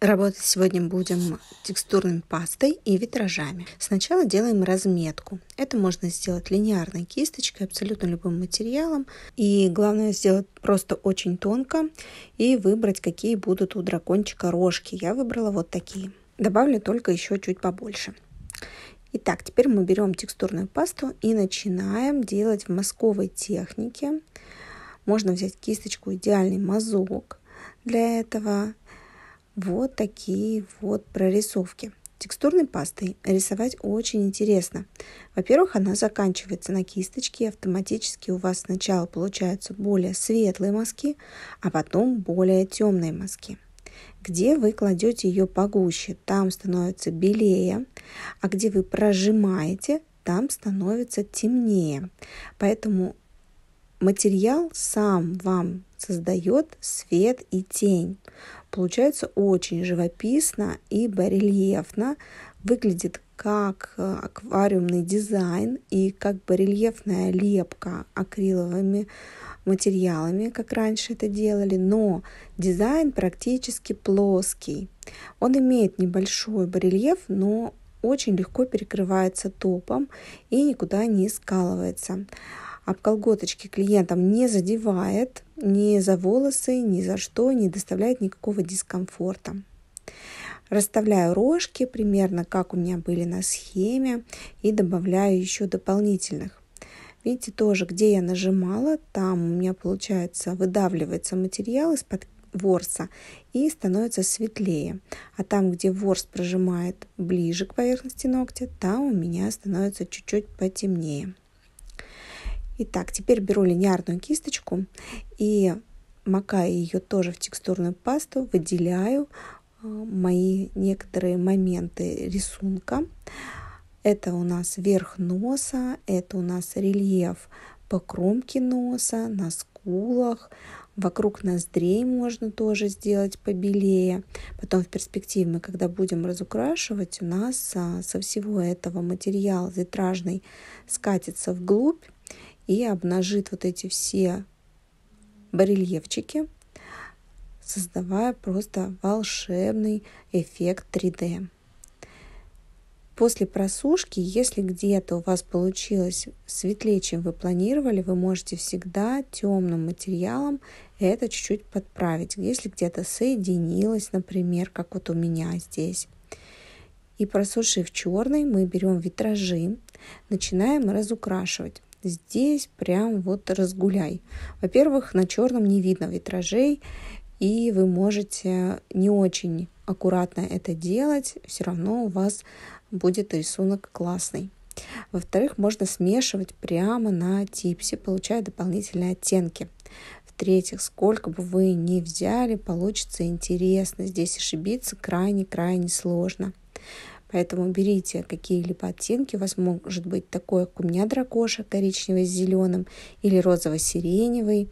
Работать сегодня будем текстурной пастой и витражами. Сначала делаем разметку. Это можно сделать линейной кисточкой, абсолютно любым материалом. И главное сделать просто очень тонко и выбрать, какие будут у дракончика рожки. Я выбрала вот такие. Добавлю только еще чуть побольше. Итак, теперь мы берем текстурную пасту и начинаем делать в мазковой технике. Можно взять кисточку идеальный мазок для этого вот такие вот прорисовки. Текстурной пастой рисовать очень интересно. Во-первых, она заканчивается на кисточке, автоматически у вас сначала получаются более светлые мазки, а потом более темные мазки. Где вы кладете ее погуще, там становится белее, а где вы прожимаете, там становится темнее. Поэтому материал сам вам создает свет и тень получается очень живописно и барельефно, выглядит как э, аквариумный дизайн и как барельефная лепка акриловыми материалами, как раньше это делали, но дизайн практически плоский. Он имеет небольшой барельеф, но очень легко перекрывается топом и никуда не скалывается об колготочки клиентам не задевает ни за волосы, ни за что, не доставляет никакого дискомфорта. Расставляю рожки примерно как у меня были на схеме и добавляю еще дополнительных. Видите, тоже где я нажимала, там у меня получается выдавливается материал из-под ворса и становится светлее. А там, где ворс прожимает ближе к поверхности ногтя, там у меня становится чуть-чуть потемнее. Итак, теперь беру линеарную кисточку и, макая ее тоже в текстурную пасту, выделяю а, мои некоторые моменты рисунка. Это у нас верх носа, это у нас рельеф по кромке носа, на скулах, вокруг ноздрей можно тоже сделать побелее. Потом в перспективе мы, когда будем разукрашивать, у нас а, со всего этого материала витражный скатится вглубь, и обнажит вот эти все барельефчики, создавая просто волшебный эффект 3D. После просушки, если где-то у вас получилось светлее, чем вы планировали, вы можете всегда темным материалом это чуть-чуть подправить. Если где-то соединилось, например, как вот у меня здесь. И просушив черный, мы берем витражи, начинаем разукрашивать. Здесь прям вот разгуляй. Во-первых, на черном не видно витражей, и вы можете не очень аккуратно это делать, все равно у вас будет рисунок классный. Во-вторых, можно смешивать прямо на типсе, получая дополнительные оттенки. В-третьих, сколько бы вы ни взяли, получится интересно. Здесь ошибиться крайне-крайне сложно. Поэтому берите какие-либо оттенки. У вас может быть такое как у меня дракоша, коричневый с зеленым или розово-сиреневый.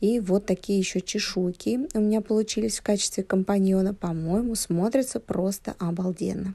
И вот такие еще чешуйки у меня получились в качестве компаньона. По-моему, смотрятся просто обалденно.